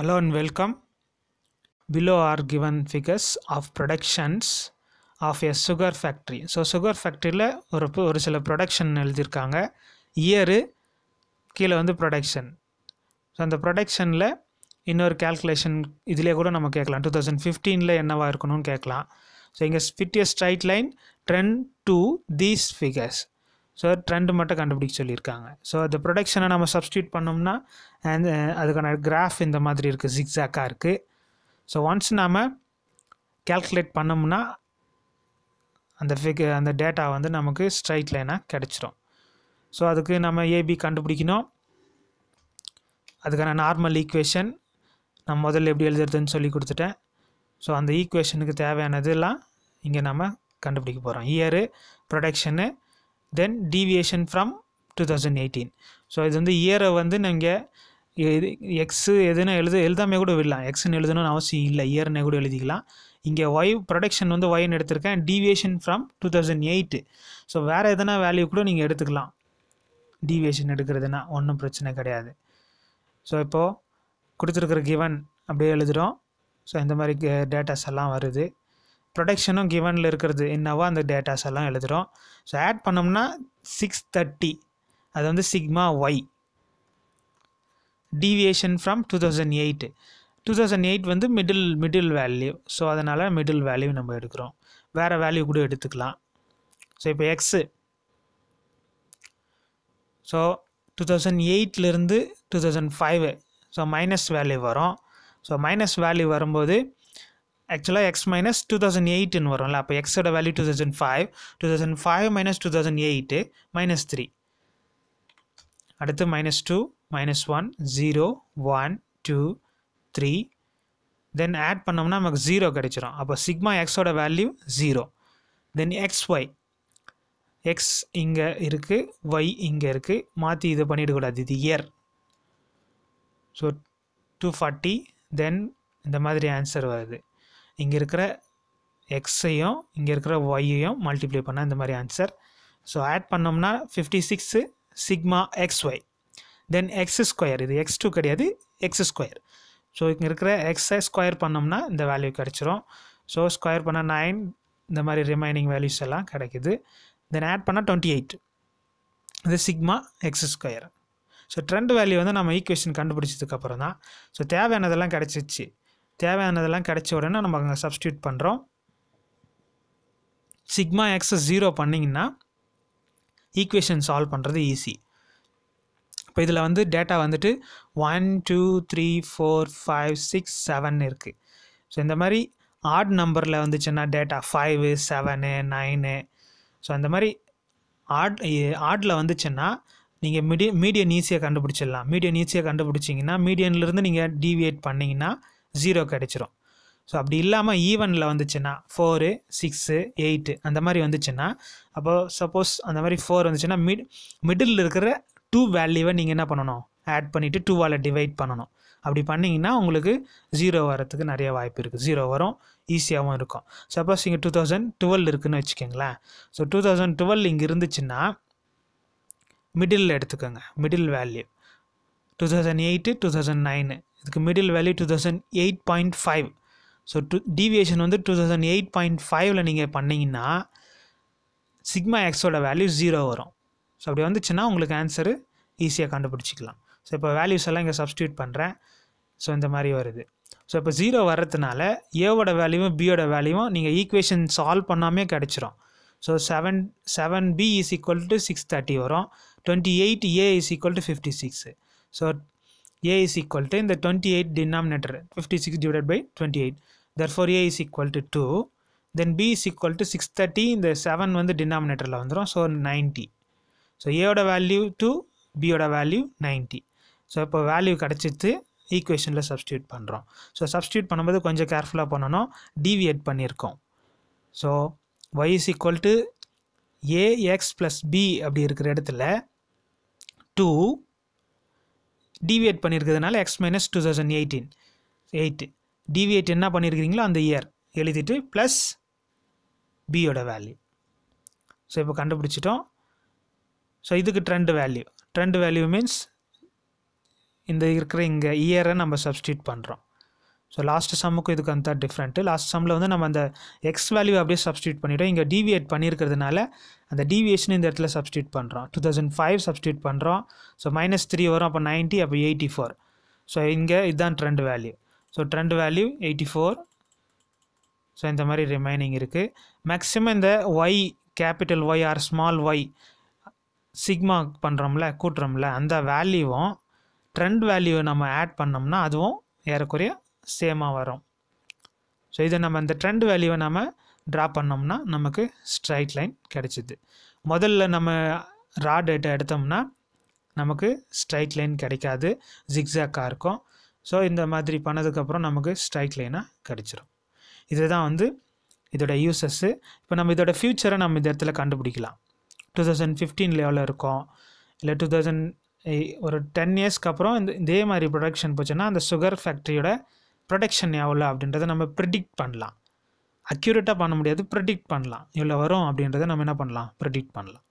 Hello and welcome below are given figures of productions of a sugar factory so sugar ஃபேக்ட்ரியில் ஒரு ஒரு சில production எழுதியிருக்காங்க year கீழே வந்து ப்ரொடக்ஷன் ஸோ அந்த ப்ரொடக்ஷனில் இன்னொரு கேல்குலேஷன் இதிலே கூட நம்ம கேட்கலாம் டூ தௌசண்ட் ஃபிஃப்டீனில் என்னவாக இருக்கணும்னு கேட்கலாம் ஸோ இங்கே fit a straight line trend to these figures so trend மட்டும் கண்டுபிடிக்க சொல்லியிருக்காங்க ஸோ அந்த ப்ரொடக்ஷனை நம்ம சப்ஸ்டியூட் பண்ணோம்னா அண்ட் uh, அதுக்கான கிராஃப் இந்த மாதிரி இருக்குது ஜிக்ஸாக்காக இருக்குது ஸோ ஒன்ஸ் நாம் கேல்குலேட் பண்ணோம்னா அந்த ஃபிக் அந்த டேட்டா வந்து நமக்கு ஸ்ட்ரைட் லைனாக கிடச்சிரும் ஸோ அதுக்கு நம்ம ஏபி கண்டுபிடிக்கணும் அதுக்கான நார்மல் ஈக்குவேஷன் நான் முதல்ல எப்படி எழுதுறதுன்னு சொல்லி கொடுத்துட்டேன் ஸோ அந்த ஈக்குவேஷனுக்கு தேவையானதெல்லாம் இங்கே நம்ம கண்டுபிடிக்க போகிறோம் year production then deviation from two thousand eighteen so இது வந்து இயரை வந்து நீங்கள் இது எக்ஸு எதுனா எழுத எழுதாமே கூட விடலாம் எக்ஸ்ன்னு எழுதணும்னு அவசியம் இல்லை இயர்னே கூட எழுதிக்கலாம் இங்கே ஒய் ப்ரொடக்ஷன் வந்து ஒய்னு எடுத்திருக்கேன் deviation from two thousand eight so வேறு எதனா வேல்யூ கூட நீங்கள் எடுத்துக்கலாம் டீவியேஷன் எடுக்கிறதுனா ஒன்றும் பிரச்சனை கிடையாது ஸோ இப்போது கொடுத்துருக்குற கிவன் அப்படியே எழுதுகிறோம் ஸோ இந்த மாதிரி டேட்டாஸ் எல்லாம் வருது ப்ரொடக்ஷனும் கிவனில் இருக்கிறது என்னவோ அந்த டேட்டாஸ் எல்லாம் எழுதுகிறோம் ஸோ ஆட் பண்ணோம்னா சிக்ஸ் தேர்ட்டி அது வந்து sigma y deviation from two thousand eight two thousand eight வந்து மிடில் மிடில் வேல்யூ ஸோ அதனால் மிடில் வேல்யூ நம்ம எடுக்கிறோம் வேறு வேல்யூ கூட எடுத்துக்கலாம் ஸோ இப்போ எக்ஸு ஸோ டூ தௌசண்ட் எயிட்லேருந்து two thousand five so minus value வரும் ஸோ மைனஸ் வேல்யூ வரும்போது ஆக்சுவலாக எக்ஸ் மைனஸ் டூ தௌசண்ட் எயிட்டுன்னு வரும்ல அப்போ எக்ஸோட value two thousand five two thousand five minus two thousand eight minus three அடுத்து minus two minus one zero one two three then add பண்ணோம்னா நமக்கு ஜீரோ கிடைச்சிரும் அப்போ சிக்மா எக்ஸோட value zero then x y x இங்கே இருக்குது y இங்கே இருக்குது மாற்றி இது பண்ணிடக்கூடாது இது year so two forty then இந்த மாதிரி ஆன்சர் வருது இங்கே இருக்கிற எக்ஸையும் இங்கே இருக்கிற ஒய்யையும் மல்டிப்ளை பண்ணால் இந்த மாதிரி ஆன்சர் ஸோ ஆட் பண்ணோம்னா fifty six sigma x y then x square இது எக்ஸ் டூ கிடையாது எக்ஸ் ஸ்கொயர் ஸோ இங்கே இருக்கிற எக்ஸை ஸ்கொயர் பண்ணோம்னா இந்த வேல்யூ கிடச்சிரும் ஸோ ஸ்கொயர் பண்ணால் நைன் இந்த மாதிரி ரிமைனிங் வேல்யூஸ் எல்லாம் கிடைக்குது தென் ஆட் பண்ணால் டுவெண்ட்டி எயிட் இது sigma x square so trend value வந்து நம்ம ஈக்குவேஷன் கண்டுபிடிச்சதுக்கப்புறம் தான் ஸோ தேவையானதெல்லாம் கிடச்சிச்சு தேவையானதெல்லாம் கிடைச்ச உடனே நம்ம அங்கே சப்ஸ்டியூட் பண்ணுறோம் சிக்மா எக்ஸஸ் ஜீரோ பண்ணிங்கன்னா ஈக்குவேஷன் சால்வ் பண்ணுறது ஈஸி இப்போ இதில் வந்து டேட்டா வந்துட்டு one two three four five six seven இருக்குது ஸோ இந்த மாதிரி ஆட் நம்பரில் வந்துச்சுன்னா data five seven nine so அந்த மாதிரி ஆட் ஆட்டில் வந்துச்சுன்னா நீங்கள் மீடிய மீடியன் ஈஸியாக கண்டுபிடிச்சிடலாம் மீடியன் ஈஸியாக கண்டுபிடிச்சிங்கன்னா மீடியன்லேருந்து நீங்கள் டீவியேட் பண்ணிங்கன்னா ஜீரோ கிடச்சிரும் ஸோ அப்படி இல்லாமல் ஈவனில் வந்துச்சுன்னா ஃபோரு சிக்ஸு எயிட்டு அந்த மாதிரி வந்துச்சுன்னா அப்போது சப்போஸ் அந்த மாதிரி ஃபோர் வந்துச்சுன்னா மிட் மிடில் இருக்கிற டூ வேல்யூவை நீங்கள் என்ன பண்ணணும் ஆட் பண்ணிவிட்டு டூவால் டிவைட் பண்ணணும் அப்படி பண்ணிங்கன்னா உங்களுக்கு ஜீரோ வரத்துக்கு நிறைய வாய்ப்பு இருக்குது ஜீரோ வரும் ஈஸியாகவும் இருக்கும் சப்போஸ் இங்கே டூ தௌசண்ட் டுவெல் இருக்குதுன்னு வச்சுக்கோங்களேன் ஸோ டூ தௌசண்ட் டுவெல் இங்கே இருந்துச்சுன்னா மிடில் எடுத்துக்கோங்க middle value two thousand eight two thousand nine இதுக்கு middle value two thousand eight point five so two deviation வந்து டூ தௌசண்ட் எயிட் பாயிண்ட் ஃபைவ்ல நீங்கள் பண்ணிங்கன்னா சிக்மா எக்ஸோட வேல்யூ ஜீரோ வரும் ஸோ அப்படி வந்துச்சுன்னா உங்களுக்கு ஆன்சரு ஈஸியாக கண்டுபிடிச்சிக்கலாம் ஸோ இப்போ வேல்யூஸ் எல்லாம் இங்கே சப்ஸ்டியூட் பண்ணுறேன் ஸோ இந்த மாதிரி வருது ஸோ இப்போ ஜீரோ வர்றதுனால ஏவோட வேல்யூவும் பியோட வேல்யூவும் நீங்கள் ஈக்குவேஷன் சால்வ் பண்ணாமே கிடச்சிரும் so seven seven b is equal to six thirty வரும் twenty eight a is equal to fifty six So A is equal to in the 28 denominator 56 divided by 28. Therefore A is equal to 2. Then B is equal to 630 in the 7 வந்து denominatorல வந்துடும் so ninety so ஏயோட value two பியோட value ninety so இப்போ value கிடச்சிட்டு ஈக்குவேஷனில் substitute பண்ணுறோம் so substitute பண்ணும்போது கொஞ்சம் கேர்ஃபுல்லாக பண்ணணும் டிவியேட் பண்ணியிருக்கோம் so y is equal to a x plus b அப்படி இருக்கிற இடத்துல டூ டிவியேட் பண்ணியிருக்கிறதுனால x minus two thousand eighteen eight deviate என்ன பண்ணியிருக்கிறீங்களோ அந்த இயர் எழுதிட்டு ப்ளஸ் பியோட வேல்யூ ஸோ இப்போ கண்டுபிடிச்சிட்டோம் ஸோ இதுக்கு trend value trend value means இந்த இருக்கிற இங்கே இயரை நம்ம சப்ஸ்டியூட் பண்ணுறோம் ஸோ லாஸ்ட் சம்முக்கும் இதுக்கு அந்த டிஃப்ரெண்ட்டு லாஸ்ட் சம்மில் வந்து நம்ம அந்த எக்ஸ் வேல்யூ அப்படியே சப்ஸ்டியூட் பண்ணிவிட்டோம் இங்கே டிவியேட் பண்ணியிருக்கிறதுனால அந்த டீவியேஷன் இந்த இடத்துல சப்ஸ்டியூட் பண்ணுறோம் டூ தௌசண்ட் ஃபைவ் சப்ஸ்டியூட் பண்ணுறோம் ஸோ மைனஸ் த்ரீ வரும் அப்போ நைன்ட்டி அப்போ எயிட்டி ஃபோர் ஸோ இங்கே இதுதான் trend value so trend value eighty four so இந்த மாதிரி ரிமைனிங் இருக்குது மேக்ஸிமம் இந்த y capital y or small y sigma பண்ணுறோம்ல கூட்டுறோம்ல அந்த வேல்யூவும் ட்ரெண்ட் வேல்யூவை நம்ம ஆட் பண்ணோம்னா அதுவும் ஏறக்குறைய சேமாக வரும் ஸோ இதை நம்ம இந்த ட்ரெண்ட் வேல்யூவை நம்ம ட்ரா பண்ணோம்னா நமக்கு ஸ்ட்ரைட் லைன் கிடைச்சிது முதல்ல நம்ம ரா டேட்டா எடுத்தோம்னா நமக்கு ஸ்ட்ரைட் லைன் கிடைக்காது ஜிக்ஸாக்காக இருக்கும் ஸோ இந்த மாதிரி பண்ணதுக்கப்புறம் நமக்கு ஸ்ட்ரைட் லைனாக கிடச்சிரும் இதுதான் வந்து இதோட யூசஸ்ஸு இப்போ நம்ம இதோட ஃப்யூச்சரை நம்ம இந்த இடத்துல கண்டுபிடிக்கலாம் டூ தௌசண்ட் ஃபிஃப்டீனில் எவ்வளோ இருக்கும் இல்லை டூ தௌசண்ட் ஒரு டென் இயர்ஸ்க்கு அப்புறம் இந்த இதே மாதிரி ப்ரொடக்ஷன் போச்சுன்னா அந்த சுகர் ஃபேக்ட்ரியோட ப்ரொடக்ஷன் எவ்வளோ அப்படின்றத நம்ம ப்ரிடிக்ட் பண்ணலாம் அக்யூரேட்டாக பண்ண முடியாது ப்ரிடிக்ட் பண்ணலாம் இவ்வளோ வரும் அப்படின்றத நம்ம என்ன பண்ணலாம் ப்ரிடிக்ட் பண்ணலாம்